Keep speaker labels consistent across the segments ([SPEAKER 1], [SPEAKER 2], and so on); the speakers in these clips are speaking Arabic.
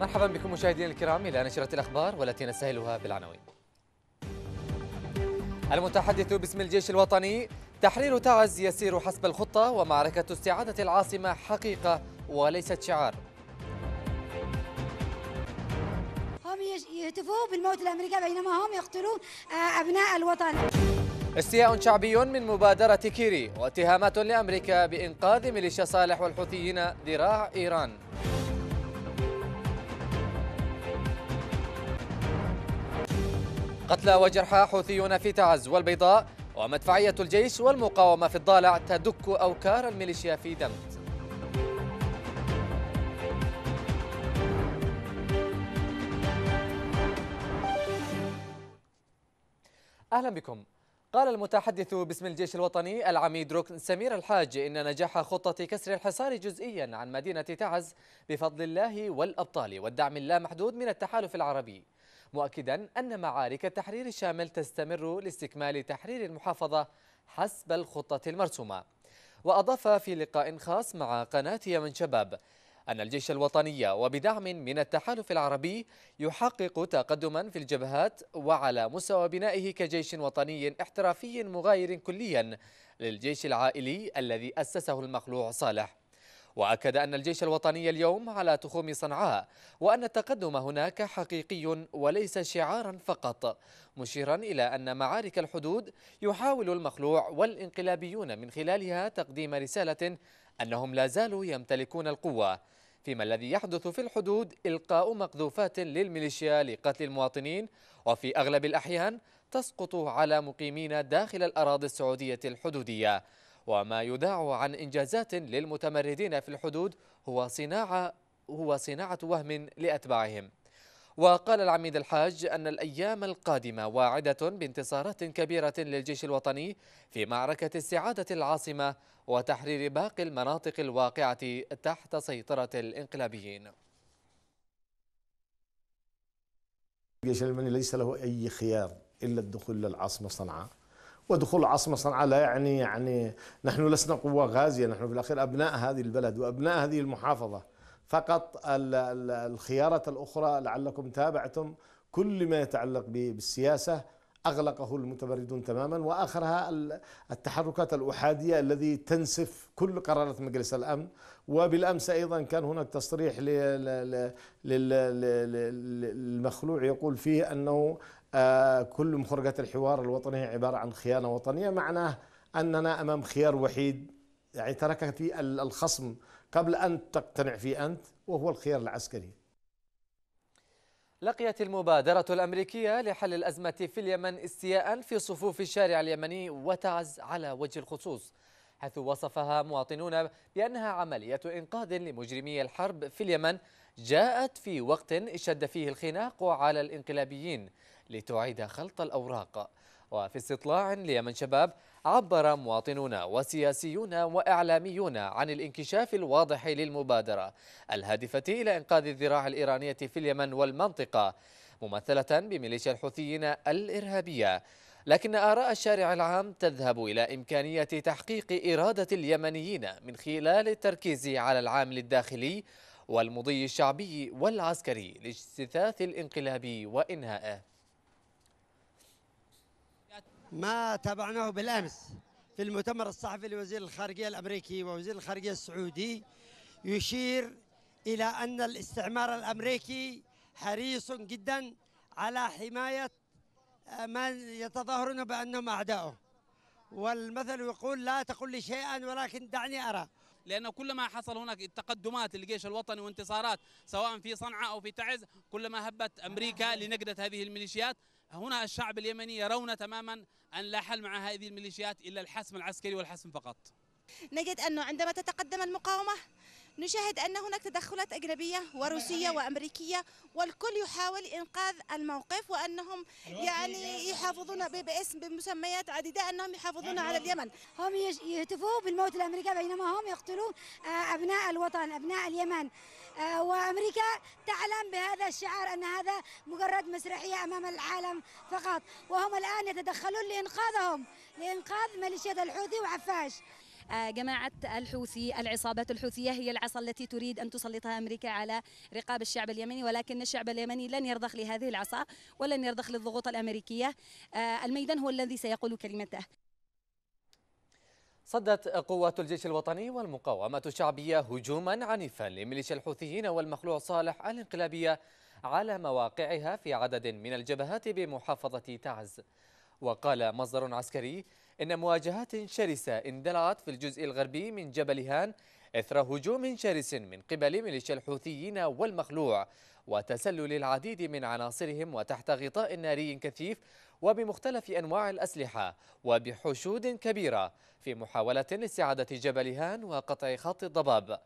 [SPEAKER 1] مرحبا بكم مشاهدينا الكرام إلى نشرة الأخبار والتي نسهلها بالعناوين المتحدث باسم الجيش الوطني تحرير تعز يسير حسب الخطة ومعركة استعادة العاصمة حقيقة وليست شعار
[SPEAKER 2] هم يهتفوا بالموت الأمريكي بينما هم يقتلون آه، أبناء الوطن
[SPEAKER 1] استياء شعبي من مبادرة كيري واتهامات لأمريكا بإنقاذ ميليشيا صالح والحوثيين ذراع إيران قتلى وجرحى حوثيون في تعز والبيضاء ومدفعية الجيش والمقاومة في الضالع تدك أوكار الميليشيا في دمت أهلا بكم قال المتحدث باسم الجيش الوطني العميد ركن سمير الحاج إن نجاح خطة كسر الحصار جزئيا عن مدينة تعز بفضل الله والأبطال والدعم اللامحدود من التحالف العربي مؤكدا أن معارك التحرير الشامل تستمر لاستكمال تحرير المحافظة حسب الخطة المرسومة وأضاف في لقاء خاص مع قناة يمن شباب أن الجيش الوطني وبدعم من التحالف العربي يحقق تقدما في الجبهات وعلى مستوى بنائه كجيش وطني احترافي مغاير كليا للجيش العائلي الذي أسسه المخلوع صالح وأكد أن الجيش الوطني اليوم على تخوم صنعاء وأن التقدم هناك حقيقي وليس شعارا فقط مشيرا إلى أن معارك الحدود يحاول المخلوع والانقلابيون من خلالها تقديم رسالة أنهم لا زالوا يمتلكون القوة فيما الذي يحدث في الحدود إلقاء مقذوفات للميليشيا لقتل المواطنين وفي أغلب الأحيان تسقط على مقيمين داخل الأراضي السعودية الحدودية وما يداع عن إنجازات للمتمردين في الحدود هو صناعة هو صناعة وهم لأتباعهم وقال العميد الحاج أن الأيام القادمة واعدة بانتصارات كبيرة للجيش الوطني في معركة استعادة العاصمة وتحرير باقي المناطق الواقعة تحت سيطرة الإنقلابيين
[SPEAKER 3] الجيش الألماني ليس له أي خيار إلا الدخول للعاصمة صنعاء ودخول عاصمة صنعاء لا يعني يعني نحن لسنا قوة غازية نحن في الأخير أبناء هذه البلد وأبناء هذه المحافظة فقط الخيارات الأخرى لعلكم تابعتم كل ما يتعلق بالسياسة أغلقه المتمردون تماما وآخرها التحركات الأحادية الذي تنسف كل قرارات مجلس الأمن وبالأمس أيضا كان هناك تصريح للمخلوع يقول فيه أنه آه، كل مخرجات الحوار الوطني هي عبارة عن خيانة وطنية معناه أننا أمام خيار وحيد يعني تركك في الخصم قبل أن تقتنع فيه أنت وهو الخيار العسكري
[SPEAKER 1] لقيت المبادرة الأمريكية لحل الأزمة في اليمن استياء في صفوف الشارع اليمني وتعز على وجه الخصوص حيث وصفها مواطنون بأنها عملية إنقاذ لمجرمي الحرب في اليمن جاءت في وقت اشتد فيه الخناق على الانقلابيين لتعيد خلط الأوراق وفي استطلاع ليمن شباب عبر مواطنون وسياسيون وإعلاميون عن الانكشاف الواضح للمبادرة الهادفة إلى إنقاذ الذراع الإيرانية في اليمن والمنطقة ممثلة بميليشيا الحوثيين الإرهابية لكن آراء الشارع العام تذهب إلى إمكانية تحقيق إرادة اليمنيين من خلال التركيز على العامل الداخلي والمضي الشعبي والعسكري لاجتثاث الانقلاب وإنهائه
[SPEAKER 4] ما تابعناه بالامس في المؤتمر الصحفي لوزير الخارجيه الامريكي ووزير الخارجيه السعودي يشير الى ان الاستعمار الامريكي حريص جدا على حمايه آه، من يتظاهرون بانهم اعداؤه والمثل يقول
[SPEAKER 2] لا
[SPEAKER 1] تقل لي شيئا ولكن دعني ارى لانه كلما حصل هناك تقدمات للجيش الوطني وانتصارات سواء في صنعاء او في تعز كلما هبت امريكا لنقده هذه الميليشيات
[SPEAKER 3] هنا الشعب اليمني يرون تماما أن لا حل مع هذه الميليشيات إلا الحسم العسكري والحسم فقط
[SPEAKER 2] نجد أنه عندما تتقدم المقاومة نشاهد أن هناك تدخلات أجنبية وروسية أيوة. وأمريكية والكل يحاول إنقاذ الموقف وأنهم يعني يحافظون باسم بمسميات عديدة أنهم يحافظون على أيوة. اليمن هم يهتفوا بالموت الأمريكي بينما هم يقتلون آه، أبناء الوطن أبناء اليمن آه، وامريكا تعلم بهذا الشعار ان هذا مجرد مسرحيه امام العالم فقط وهم الان يتدخلون لانقاذهم لانقاذ ميليشيا الحوثي وعفاش آه، جماعة الحوثي العصابات الحوثية هي العصا التي تريد أن تسلطها أمريكا على رقاب الشعب اليمني ولكن الشعب اليمني لن يرضخ لهذه العصا ولن يرضخ للضغوط الأمريكية آه، الميدان هو الذي سيقول كلمته
[SPEAKER 1] صدت قوات الجيش الوطني والمقاومة الشعبية هجوما عنيفا لميليشيا الحوثيين والمخلوع صالح الانقلابية على مواقعها في عدد من الجبهات بمحافظة تعز وقال مصدر عسكري إن مواجهات شرسة اندلعت في الجزء الغربي من جبل هان إثر هجوم شرس من قبل ميليشيا الحوثيين والمخلوع وتسلل العديد من عناصرهم وتحت غطاء ناري كثيف وبمختلف أنواع الأسلحة وبحشود كبيرة في محاولة لاستعادة جبل هان وقطع خط الضباب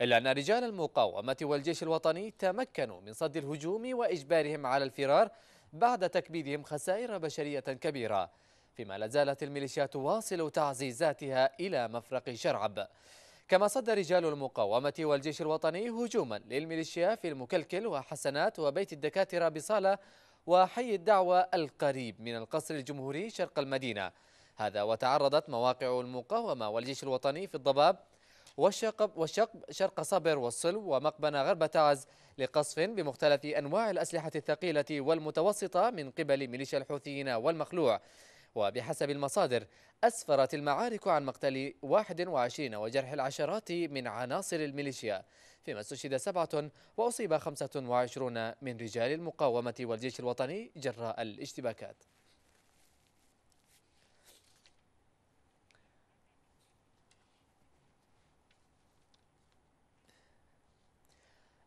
[SPEAKER 1] إلا أن رجال المقاومة والجيش الوطني تمكنوا من صد الهجوم وإجبارهم على الفرار بعد تكبيدهم خسائر بشرية كبيرة فيما لا زالت الميليشيات تواصل تعزيزاتها إلى مفرق شرعب كما صد رجال المقاومة والجيش الوطني هجوما للميليشيا في المكلكل وحسنات وبيت الدكاترة بصالة وحي الدعوة القريب من القصر الجمهوري شرق المدينة هذا وتعرضت مواقع المقاومة والجيش الوطني في الضباب والشقب والشقب شرق صبر والصلو ومقبنة غرب تعز لقصف بمختلف أنواع الأسلحة الثقيلة والمتوسطة من قبل ميليشيا الحوثيين والمخلوع وبحسب المصادر أسفرت المعارك عن مقتل 21 وجرح العشرات من عناصر الميليشيا فيما استشهد سبعة وأصيب 25 من رجال المقاومة والجيش الوطني جراء الاشتباكات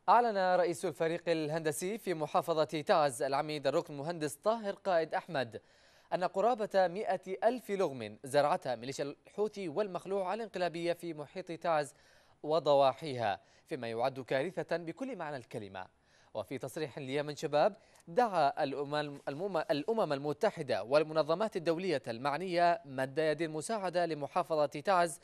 [SPEAKER 1] أعلن رئيس الفريق الهندسي في محافظة تعز العميد الركن المهندس طاهر قائد أحمد أن قرابة مئة ألف لغم زرعتها ميليشيا الحوثي والمخلوع الانقلابية في محيط تعز وضواحيها فيما يعد كارثة بكل معنى الكلمة وفي تصريح ليمن شباب دعا الأمم المتحدة والمنظمات الدولية المعنية مد يد المساعدة لمحافظة تعز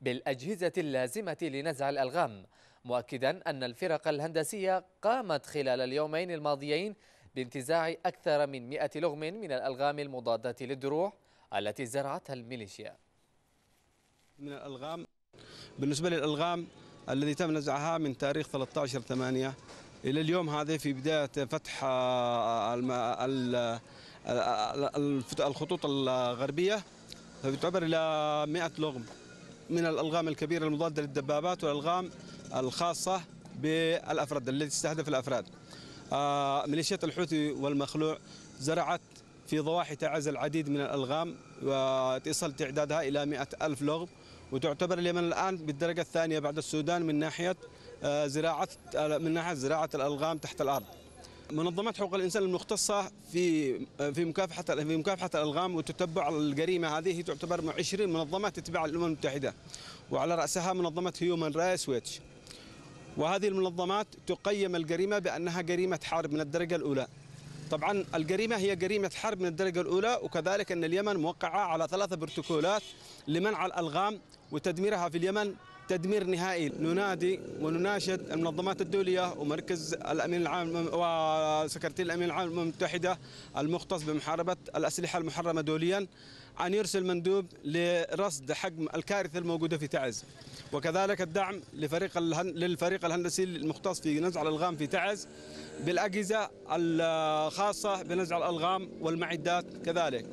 [SPEAKER 1] بالأجهزة اللازمة لنزع الألغام مؤكدا أن الفرق الهندسية قامت خلال اليومين الماضيين بانتزاع أكثر من 100 لغم من الألغام المضادة للدروع التي زرعتها الميليشيا
[SPEAKER 3] من الألغام بالنسبة للألغام الذي تم نزعها من تاريخ 13 8 إلى اليوم هذا في بداية فتح آه، الخطوط الغربية تعبر إلى 100 لغم من الألغام الكبيرة المضادة للدبابات والألغام الخاصة بالأفراد التي تستهدف الأفراد آه، ميليشيات الحوثي والمخلوع زرعت في ضواحي تعز العديد من الألغام وتصل تعدادها إلى 100 ألف لغم وتعتبر اليمن الان بالدرجه الثانيه بعد السودان من ناحيه آه، زراعه آه، من ناحيه زراعه الالغام تحت الارض. منظمات حقوق الانسان المختصه في آه، في مكافحه في مكافحه الالغام وتتبع الجريمه هذه تعتبر 20 منظمه تتبع الامم المتحده وعلى راسها منظمه هيومن رايتس ويتش. وهذه المنظمات تقيم الجريمه بانها جريمه حرب من الدرجه الاولى. طبعا الجريمه هي جريمه حرب من الدرجه الاولى وكذلك ان اليمن موقعه على ثلاثه بروتوكولات لمنع الالغام وتدميرها في اليمن تدمير نهائي ننادي ونناشد المنظمات الدولية ومركز الأمين العام وسكرتير الأمين العام المتحدة المختص بمحاربة الأسلحة المحرمة دوليا أن يرسل مندوب لرصد حجم الكارثة الموجودة في تعز وكذلك الدعم لفريق الهن... للفريق الهندسي المختص في نزع الألغام في تعز بالأجهزة الخاصة بنزع الألغام والمعدات كذلك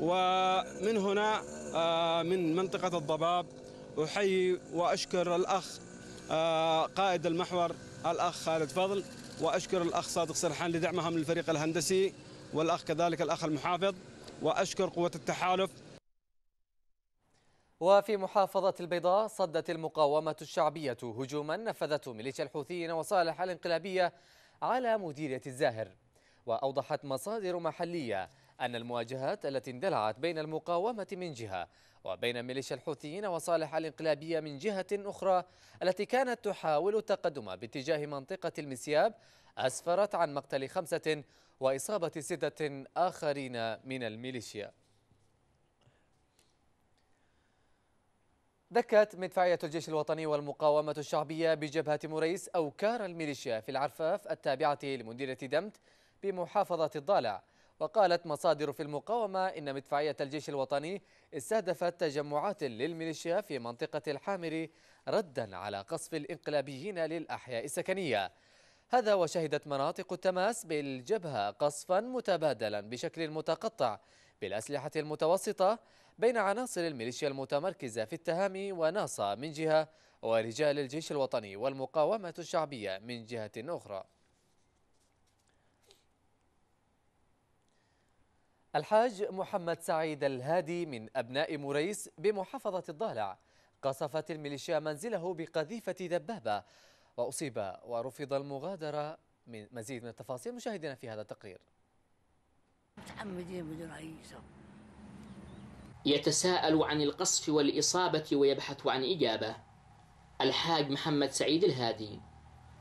[SPEAKER 3] ومن هنا آه، من منطقة الضباب أحيي وأشكر الأخ آه، قائد المحور الأخ خالد فضل وأشكر الأخ صادق سرحان لدعمهم للفريق الهندسي والأخ كذلك الأخ المحافظ وأشكر قوة التحالف وفي
[SPEAKER 1] محافظة البيضاء صدت المقاومة الشعبية هجوما نفذته ميليشيا الحوثيين وصالح الانقلابية على مديرية الزاهر وأوضحت مصادر محلية أن المواجهات التي اندلعت بين المقاومة من جهة وبين ميليشيا الحوثيين وصالح الانقلابية من جهة أخرى التي كانت تحاول التقدم باتجاه منطقة المسياب أسفرت عن مقتل خمسة وإصابة ستة آخرين من الميليشيا دكت مدفعية الجيش الوطني والمقاومة الشعبية بجبهة مريس أوكار الميليشيا في العرفاف التابعة لمديرية دمت بمحافظة الضالع وقالت مصادر في المقاومة إن مدفعية الجيش الوطني استهدفت تجمعات للميليشيا في منطقة الحامري ردا على قصف الإنقلابيين للأحياء السكنية هذا وشهدت مناطق التماس بالجبهة قصفا متبادلا بشكل متقطع بالأسلحة المتوسطة بين عناصر الميليشيا المتمركزة في التهامي وناصا من جهة ورجال الجيش الوطني والمقاومة الشعبية من جهة أخرى الحاج محمد سعيد الهادي من أبناء مريس بمحافظة الضالع قصفت الميليشيا منزله بقذيفة دبابة وأصيب ورفض المغادرة من مزيد من التفاصيل مشاهدينا في هذا التقرير
[SPEAKER 5] يتساءل عن القصف والإصابة ويبحث عن إجابة الحاج محمد سعيد الهادي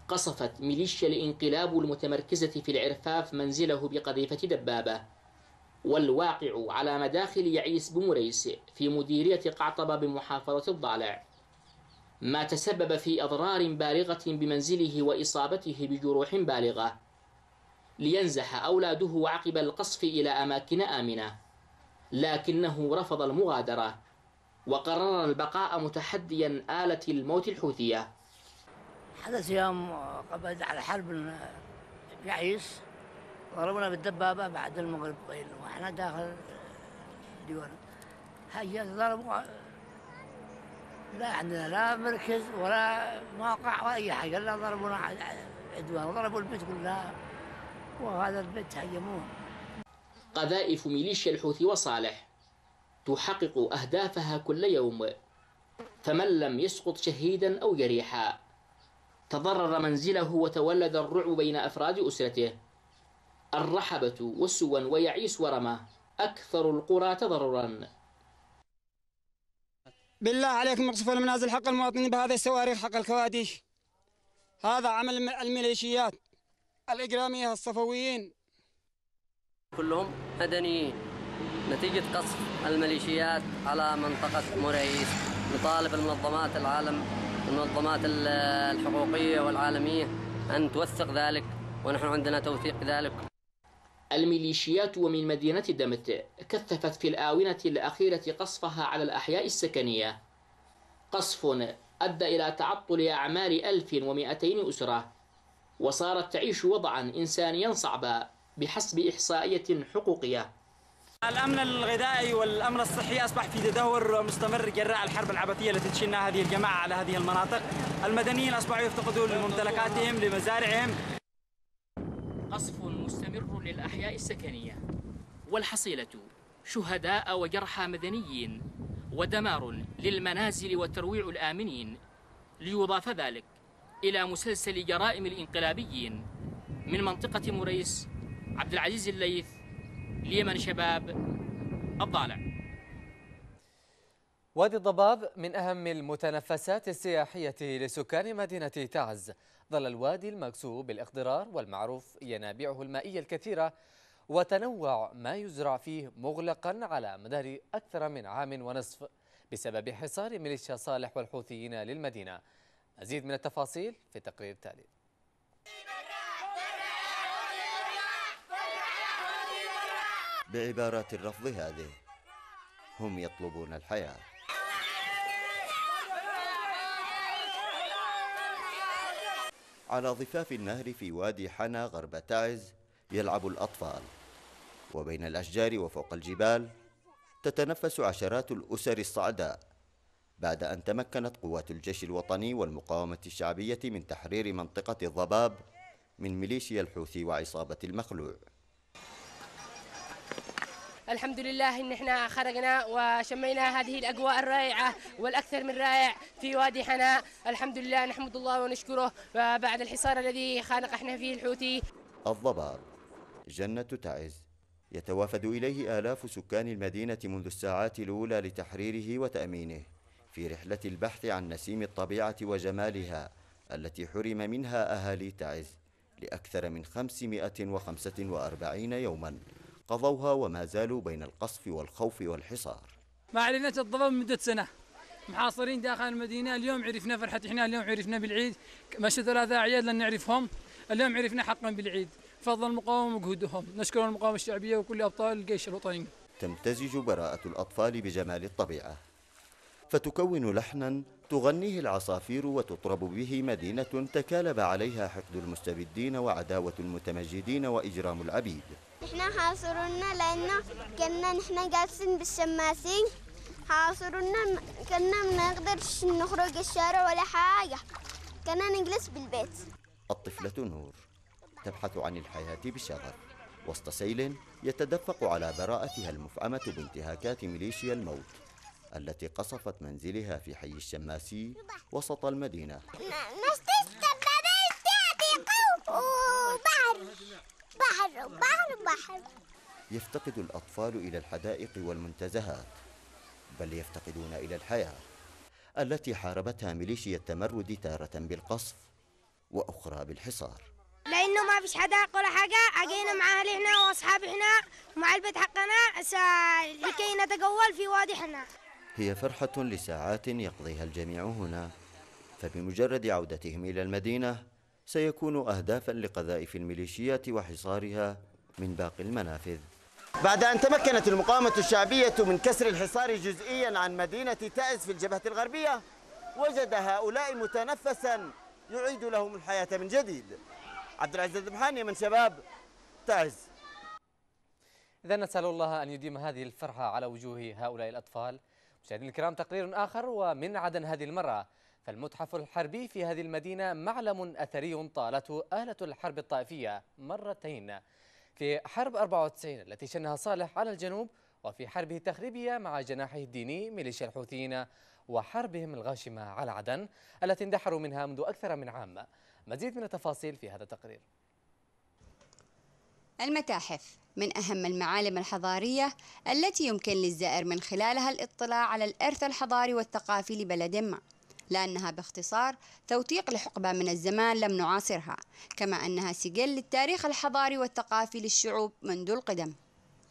[SPEAKER 5] قصفت ميليشيا الانقلاب المتمركزة في العرفاف منزله بقذيفة دبابة والواقع على مداخل يعيس بمريس في مديرية قعطبة بمحافظة الضالع ما تسبب في أضرار بالغة بمنزله وإصابته بجروح بالغة لينزح أولاده عقب القصف إلى أماكن آمنة لكنه رفض المغادرة وقرر البقاء متحديا آلة الموت الحوثية حدث يوم
[SPEAKER 2] قبل على حرب يعيس ضربنا بالدبابة بعد المغرب واحنا داخل ديوان هيا ضربوا لا عندنا لا مركز ولا موقع ولا أي حاجة لا ضربونا عدوان ضربوا البيت كلها وهذا البيت هيموه
[SPEAKER 5] قذائف ميليشيا الحوثي وصالح تحقق أهدافها كل يوم فمن لم يسقط شهيدا أو جريحا تضرر منزله وتولد الرعب بين أفراد أسرته الرحبة وسوا ويعيس ورما أكثر القرى تضررا بالله عليكم اقصفوا المنازل حق المواطنين بهذه الصواريخ حق الكواديش هذا عمل
[SPEAKER 4] الميليشيات الإجرامية الصفويين كلهم مدنيين نتيجة قصف الميليشيات على منطقة مريس نطالب المنظمات العالم المنظمات الحقوقية والعالمية
[SPEAKER 5] أن توثق ذلك ونحن عندنا توثيق ذلك الميليشيات ومن مدينة دمت كثفت في الآونة الأخيرة قصفها على الأحياء السكنية قصف أدى إلى تعطل أعمال 1200 أسرة وصارت تعيش وضعا إنسانيا صعبا بحسب إحصائية حقوقية
[SPEAKER 3] الأمن الغذائي والأمن الصحي أصبح في تدهور مستمر جراء الحرب العبثية التي تشنها هذه الجماعة على هذه المناطق المدنيين أصبحوا يفتقدون لممتلكاتهم لمزارعهم
[SPEAKER 5] قصف مستمر للأحياء السكنية والحصيلة شهداء وجرحى مدنيين ودمار للمنازل وترويع الآمنين ليضاف ذلك إلى مسلسل جرائم الإنقلابيين من منطقة مريس عبد العزيز الليث ليمن شباب الضالع
[SPEAKER 1] وادي الضباب من أهم المتنفسات السياحية لسكان مدينة تعز ظل الوادي المكسو بالاخضرار والمعروف ينابيعه المائية الكثيرة وتنوع ما يزرع فيه مغلقا على مدار أكثر من عام ونصف بسبب حصار ميليشيا صالح والحوثيين للمدينة مزيد من التفاصيل في التقرير التالي
[SPEAKER 4] بعبارات الرفض هذه هم يطلبون الحياه على ضفاف النهر في وادي حنا غرب تعز يلعب الأطفال وبين الأشجار وفوق الجبال تتنفس عشرات الأسر الصعداء بعد أن تمكنت قوات الجيش الوطني والمقاومة الشعبية من تحرير منطقة الضباب من ميليشيا الحوثي وعصابة المخلوع
[SPEAKER 5] الحمد لله ان احنا خرجنا وشمينا هذه الاجواء الرائعه والاكثر من رائع في وادي حناء الحمد لله نحمد الله ونشكره بعد الحصار الذي خانق احنا فيه الحوثي
[SPEAKER 4] الضباب جنة تعز يتوافد إليه آلاف سكان المدينة منذ الساعات الأولى لتحريره وتأمينه في رحلة البحث عن نسيم الطبيعة وجمالها التي حرم منها أهالي تعز لأكثر من 545 يوماً قضوها وما زالوا بين القصف والخوف والحصار
[SPEAKER 1] ما علينا الضباب مدة سنة محاصرين داخل المدينة اليوم عرفنا فرحة احنا اليوم عرفنا بالعيد مشى ثلاثة أعياد لن نعرفهم اليوم عرفنا حقا بالعيد فضل المقاومة وجهودهم نشكر المقاومة الشعبية وكل أبطال الجيش الوطني
[SPEAKER 4] تمتزج براءة الأطفال بجمال الطبيعة فتكون لحنا تغنيه العصافير وتطرب به مدينة تكالب عليها حقد المستبدين وعداوة المتمجدين وإجرام العبيد
[SPEAKER 2] نحنا حاصرونا لأنه كنا نحنا جالسين بالشماسين حاصرونا كنا ما نقدرش نخرج الشارع ولا حاجة كنا نجلس بالبيت
[SPEAKER 4] الطفلة نور تبحث عن الحياة بشغف وسط سيل يتدفق على براءتها المفعمة بانتهاكات ميليشيا الموت التي قصفت منزلها في حي الشماسي وسط المدينة
[SPEAKER 5] وبحر بحر بحر بحر
[SPEAKER 4] يفتقد الأطفال إلى الحدائق والمنتزهات بل يفتقدون إلى الحياة التي حاربتها ميليشيا التمرد تارة بالقصف وأخرى بالحصار
[SPEAKER 5] لأنه ما فيش حدائق ولا حاجة أجينا مع أهلنا وأصحابي هنا ومع البيت حقنا لكي نتجول في وادي حنا
[SPEAKER 4] هي فرحة لساعات يقضيها الجميع هنا فبمجرد عودتهم إلى المدينة سيكون أهدافا لقذائف الميليشيات وحصارها من باقي المنافذ بعد أن تمكنت المقاومة الشعبية من كسر الحصار جزئيا عن مدينة تائز في الجبهة الغربية وجد هؤلاء متنفسا يعيد لهم الحياة من جديد
[SPEAKER 1] عبد العزيز البحاني من شباب تائز إذا نسأل الله أن يديم هذه الفرحة على وجوه هؤلاء الأطفال مشاهدينا الكرام تقرير آخر ومن عدن هذه المرة فالمتحف الحربي في هذه المدينة معلم أثري طالته آلة الحرب الطائفية مرتين في حرب 94 التي شنها صالح على الجنوب وفي حربه التخريبية مع جناحه الديني ميليشيا الحوثيين وحربهم الغاشمة على عدن التي اندحروا منها منذ أكثر من عام مزيد من التفاصيل في هذا التقرير
[SPEAKER 2] المتاحف من أهم المعالم الحضارية التي يمكن للزائر من خلالها الاطلاع على الإرث الحضاري والثقافي لبلد ما لأنها باختصار توثيق لحقبة من الزمان لم نعاصرها كما أنها سجل للتاريخ الحضاري والثقافي للشعوب منذ القدم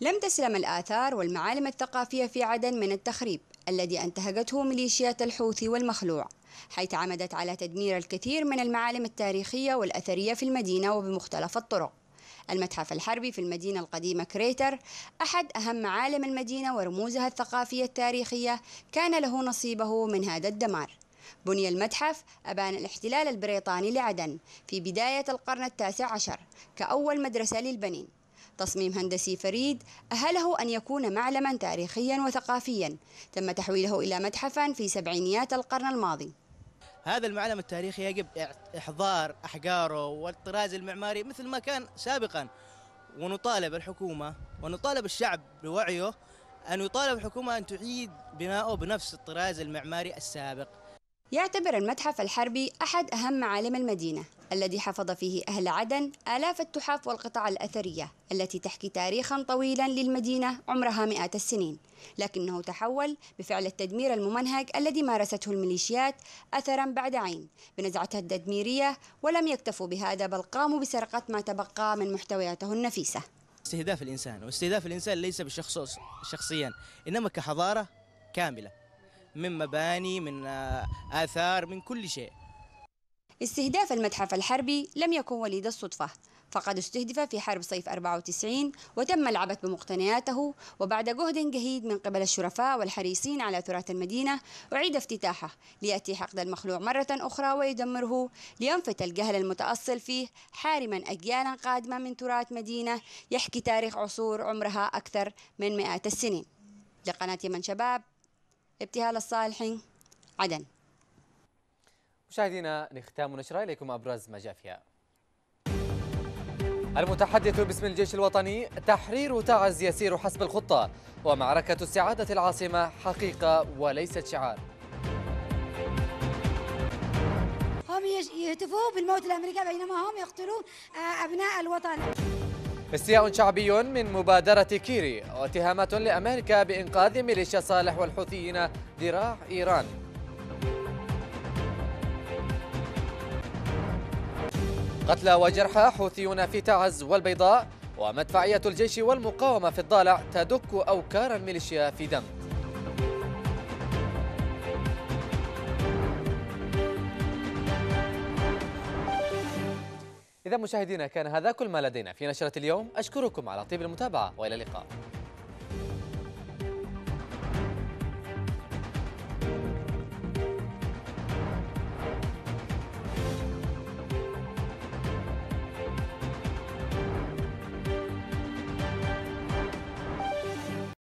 [SPEAKER 2] لم تسلم الآثار والمعالم الثقافية في عدن من التخريب الذي أنتهكته ميليشيات الحوثي والمخلوع حيث عمدت على تدمير الكثير من المعالم التاريخية والأثرية في المدينة وبمختلف الطرق المتحف الحربي في المدينة القديمة كريتر أحد أهم معالم المدينة ورموزها الثقافية التاريخية كان له نصيبه من هذا الدمار بني المتحف أبان الاحتلال البريطاني لعدن في بداية القرن التاسع عشر كأول مدرسة للبنين تصميم هندسي فريد أهله أن يكون معلما تاريخيا وثقافيا تم تحويله إلى متحفا في
[SPEAKER 5] سبعينيات القرن الماضي هذا المعلم التاريخي يجب إحضار أحجاره والطراز المعماري مثل ما كان سابقا ونطالب الحكومة ونطالب الشعب بوعيه أن يطالب الحكومة أن تعيد بناؤه بنفس الطراز المعماري السابق
[SPEAKER 2] يعتبر المتحف الحربي أحد أهم معالم المدينة الذي حفظ فيه أهل عدن آلاف التحف والقطع الأثرية التي تحكي تاريخا طويلا للمدينة عمرها مئات السنين لكنه تحول بفعل التدمير الممنهج الذي مارسته الميليشيات أثرا بعد عين بنزعتها التدميرية ولم يكتفوا بهذا بل قاموا بسرقة ما تبقى من محتوياته النفيسة
[SPEAKER 5] استهداف الإنسان واستهداف الإنسان ليس بشخص شخصيا إنما كحضارة كاملة من مباني من آه، آثار من كل شيء استهداف المتحف الحربي لم
[SPEAKER 2] يكن وليد الصدفة فقد استهدف في حرب صيف 94 وتم العبث بمقتنياته وبعد جهد جهيد من قبل الشرفاء والحريصين على تراث المدينة أعيد افتتاحه ليأتي حقد المخلوع مرة أخرى ويدمره لينفت الجهل المتأصل فيه حارما أجيالا قادمة من تراث مدينة يحكي تاريخ عصور عمرها أكثر من مئات السنين لقناة من شباب ابتهال الصالحين
[SPEAKER 1] عدن مشاهدينا نختام نشرة إليكم أبرز ما جاء فيها المتحدث باسم الجيش الوطني تحرير تعز يسير حسب الخطة ومعركة استعادة العاصمة حقيقة وليست شعار
[SPEAKER 2] هم يهتفون بالموت الأمريكي بينما هم يقتلون آه، أبناء الوطن
[SPEAKER 1] استياء شعبي من مبادرة كيري واتهامات لأمريكا بإنقاذ ميليشيا صالح والحوثيين ذراع إيران قتلى وجرحى حوثيون في تعز والبيضاء ومدفعية الجيش والمقاومة في الضالع تدك أوكار الميليشيا في دمك إذا مشاهدينا كان هذا كل ما لدينا في نشرة اليوم أشكركم على طيب المتابعة وإلى اللقاء